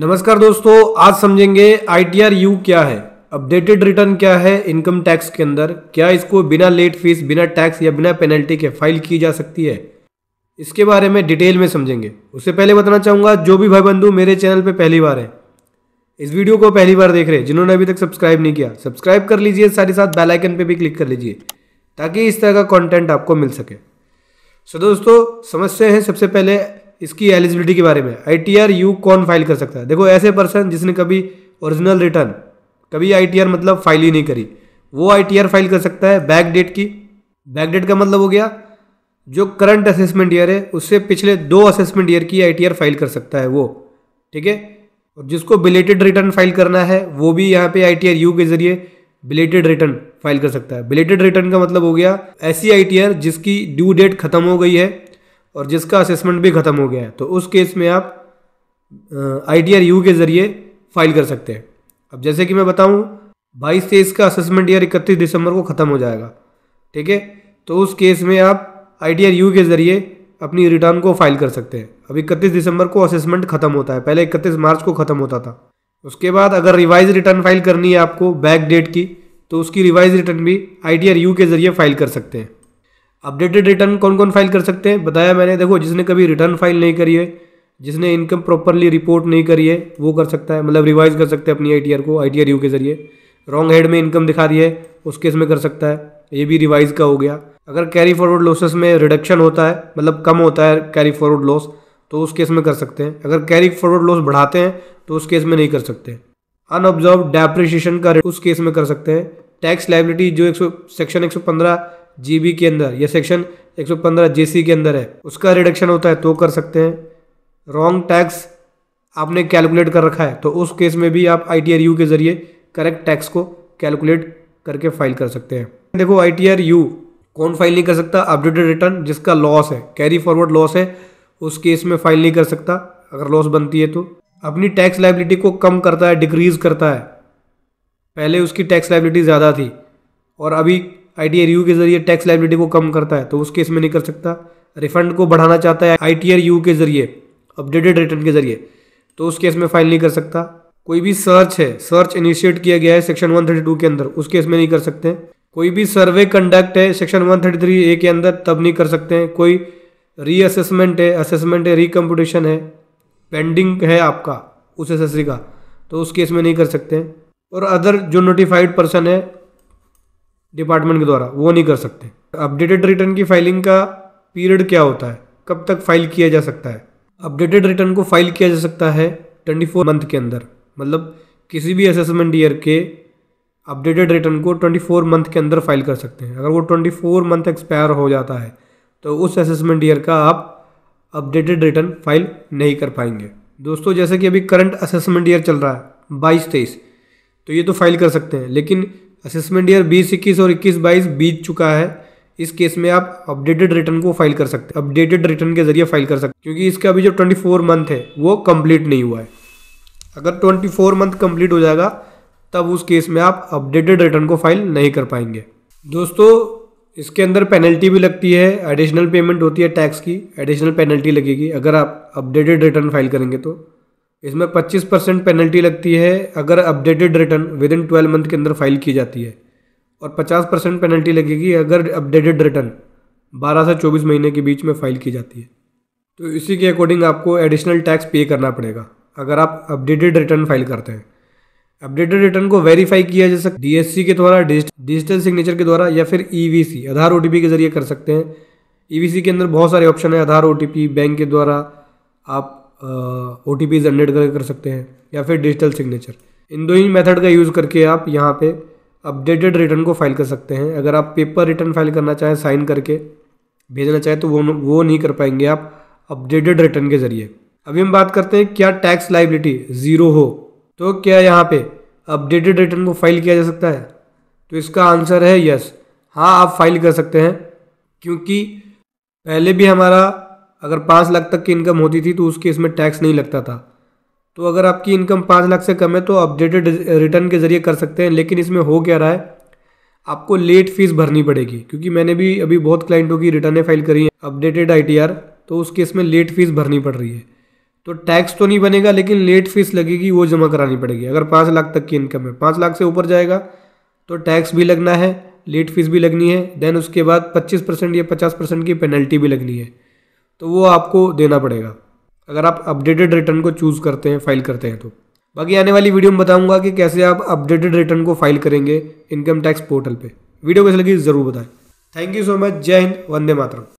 नमस्कार दोस्तों आज समझेंगे आई यू क्या है अपडेटेड रिटर्न क्या है इनकम टैक्स के अंदर क्या इसको बिना लेट फीस बिना टैक्स या बिना पेनल्टी के फाइल की जा सकती है इसके बारे में डिटेल में समझेंगे उससे पहले बताना चाहूँगा जो भी भाई बंधु मेरे चैनल पर पहली बार है इस वीडियो को पहली बार देख रहे जिन्होंने अभी तक सब्सक्राइब नहीं किया सब्सक्राइब कर लीजिए साथ ही साथ बेलाइकन पर भी क्लिक कर लीजिए ताकि इस तरह का कॉन्टेंट आपको मिल सके सो दोस्तों समस्या है सबसे पहले इसकी एलिजिबिलिटी के बारे में आई टी आर यू कौन फाइल कर सकता है देखो ऐसे पर्सन जिसने कभी ओरिजिनल रिटर्न कभी आई टी आर मतलब फाइल ही नहीं करी वो आई टी आर फाइल कर सकता है बैक डेट की बैक डेट का मतलब हो गया जो करंट असेसमेंट ईयर है उससे पिछले दो असेसमेंट ईयर की आई फाइल कर सकता है वो ठीक है और जिसको बिलेटेड रिटर्न फाइल करना है वो भी यहाँ पे आई यू के जरिए बिलेटेड रिटर्न फाइल कर सकता है बिलेटेड रिटर्न का मतलब हो गया ऐसी आई जिसकी ड्यू डेट खत्म हो गई है और जिसका असेसमेंट भी ख़त्म हो गया है तो उस केस में आप आई टी आर यू के ज़रिए फाइल कर सकते हैं अब जैसे कि मैं बताऊँ बाईस तेईस का असेसमेंट ईयर इकतीस दिसंबर को ख़त्म हो जाएगा ठीक है तो उस केस में आप आई टी आर यू के ज़रिए अपनी रिटर्न को फाइल कर सकते हैं अब इकतीस दिसंबर को असेसमेंट ख़त्म होता है पहले इकतीस मार्च को ख़त्म होता था उसके बाद अगर रिवाइज रिटर्न फाइल करनी है आपको बैक डेट की तो उसकी रिवाइज रिटर्न भी आई टी आर यू के ज़रिए फाइल कर सकते हैं अपडेटेड रिटर्न कौन कौन फाइल कर सकते हैं बताया मैंने देखो जिसने कभी रिटर्न फाइल नहीं करी है जिसने इनकम प्रॉपरली रिपोर्ट नहीं करी है वो कर सकता है मतलब रिवाइज कर सकते हैं अपनी आई को आई यू के जरिए रॉन्ग हेड में इनकम दिखा दी है उस केस में कर सकता है ये भी रिवाइज का हो गया अगर कैरी फॉरवर्ड लॉसेस में रिडक्शन होता है मतलब कम होता है कैरी फॉरवर्ड लॉस तो उस केस में कर सकते हैं अगर कैरी फॉरवर्ड लॉस बढ़ाते हैं तो उस केस में नहीं कर सकते अनऑब्जर्व डेप्रिशिएशन का उस केस में कर सकते हैं टैक्स लाइबिलिटी जो एक सेक्शन एक जीबी के अंदर या सेक्शन 115 जेसी के अंदर है उसका रिडक्शन होता है तो कर सकते हैं रॉन्ग टैक्स आपने कैलकुलेट कर रखा है तो उस केस में भी आप आई टी के ज़रिए करेक्ट टैक्स को कैलकुलेट करके फाइल कर सकते हैं देखो आई टी कौन फाइल नहीं कर सकता अपडेटेड रिटर्न जिसका लॉस है कैरी फॉरवर्ड लॉस है उस केस में फाइल नहीं कर सकता अगर लॉस बनती है तो अपनी टैक्स लाइबिलिटी को कम करता है डिक्रीज़ करता है पहले उसकी टैक्स लाइबिलिटी ज़्यादा थी और अभी आई के जरिए टैक्स लाइबिलिटी को कम करता है तो उस केस में नहीं कर सकता रिफंड को बढ़ाना चाहता है आई के जरिए अपडेटेड रिटर्न के जरिए तो उस केस में फाइल नहीं कर सकता कोई भी सर्च है सर्च इनिशिएट किया गया है सेक्शन 132 के अंदर उस केस में नहीं कर सकते कोई भी सर्वे कंडक्ट है सेक्शन 133 ए के अंदर तब नहीं कर सकते हैं कोई रीअसेसमेंट है असेसमेंट है रिकम्पिटिशन है पेंडिंग है आपका उस एसेसरी का तो उस केस में नहीं कर सकते और अदर जो नोटिफाइड पर्सन है डिपार्टमेंट के द्वारा वो नहीं कर सकते अपडेटेड रिटर्न की फाइलिंग का पीरियड क्या होता है कब तक फाइल किया जा सकता है अपडेटेड रिटर्न को फाइल किया जा सकता है ट्वेंटी फोर मंथ के अंदर मतलब किसी भी असेसमेंट ईयर के अपडेटेड रिटर्न को ट्वेंटी फोर मंथ के अंदर फाइल कर सकते हैं अगर वो ट्वेंटी फोर मंथ एक्सपायर हो जाता है तो उस असेसमेंट ईयर का आप अपडेटेड रिटर्न फाइल नहीं कर पाएंगे दोस्तों जैसे कि अभी करंट असेसमेंट ईयर चल रहा है बाईस तेईस तो ये तो फाइल कर सकते हैं लेकिन असेसमेंट ईयर बीस इक्कीस और इक्कीस बाईस बीत चुका है इस केस में आप अपडेटेड रिटर्न को फाइल कर सकते हैं अपडेटेड रिटर्न के जरिए फाइल कर सकते हैं क्योंकि इसका अभी जो 24 मंथ है वो कंप्लीट नहीं हुआ है अगर 24 मंथ कंप्लीट हो जाएगा तब उस केस में आप अपडेटेड रिटर्न को फाइल नहीं कर पाएंगे दोस्तों इसके अंदर पेनल्टी भी लगती है एडिशनल पेमेंट होती है टैक्स की एडिशनल पेनल्टी लगेगी अगर आप अपडेटेड रिटर्न फाइल करेंगे तो इसमें 25 परसेंट पेनल्टी लगती है अगर updated return within twelve month के अंदर फाइल की जाती है और 50 परसेंट पेनल्टी लगेगी अगर अपडेटेड रिटर्न 12 से 24 महीने के बीच में फाइल की जाती है तो इसी के अकॉर्डिंग आपको एडिशनल टैक्स पे करना पड़ेगा अगर आप अपडेटेड रिटर्न फाइल करते हैं अपडेटेड रिटर्न को वेरीफाई किया जा सकता डीएससी के द्वारा डिजिटल सिग्नेचर के द्वारा या फिर ईवीसी e आधार ओटीपी के जरिए कर सकते हैं ईवीसी e के अंदर बहुत सारे ऑप्शन है आधार ओटीपी बैंक के द्वारा आप ओ टी पी जनरेट कर कर सकते हैं या फिर डिजिटल सिग्नेचर इन दो ही मेथड का यूज़ करके आप यहाँ पे अपडेटेड रिटर्न को फाइल कर सकते हैं अगर आप पेपर रिटर्न फाइल करना चाहें साइन करके भेजना चाहें तो वो वो नहीं कर पाएंगे आप अपडेटेड रिटर्न के ज़रिए अभी हम बात करते हैं क्या टैक्स लाइबिलिटी ज़ीरो हो तो क्या यहाँ पे अपडेटेड रिटर्न को फाइल किया जा सकता है तो इसका आंसर है यस हाँ आप फाइल कर सकते हैं क्योंकि पहले भी हमारा अगर पाँच लाख तक की इनकम होती थी तो उसके इसमें टैक्स नहीं लगता था तो अगर आपकी इनकम पाँच लाख से कम है तो अपडेटेड रिटर्न के ज़रिए कर सकते हैं लेकिन इसमें हो क्या रहा है आपको लेट फीस भरनी पड़ेगी क्योंकि मैंने भी अभी बहुत क्लाइंटों की रिटर्नें फाइल करी हैं अपडेटेड आई तो उस केस में लेट फीस भरनी पड़ रही है तो टैक्स तो नहीं बनेगा लेकिन लेट फीस लगेगी वो जमा करानी पड़ेगी अगर पाँच लाख तक की इनकम है पाँच लाख से ऊपर जाएगा तो टैक्स भी लगना है लेट फीस भी लगनी है देन उसके बाद पच्चीस परसेंट या पचास परसेंट की पेनल्टी भी लगनी है तो वो आपको देना पड़ेगा अगर आप अपडेटेड रिटर्न को चूज़ करते हैं फाइल करते हैं तो बाकी आने वाली वीडियो में बताऊंगा कि कैसे आप अपडेटेड रिटर्न को फाइल करेंगे इनकम टैक्स पोर्टल पे वीडियो कैसे लगी ज़रूर बताएं थैंक यू सो मच जय हिंद वंदे मातरम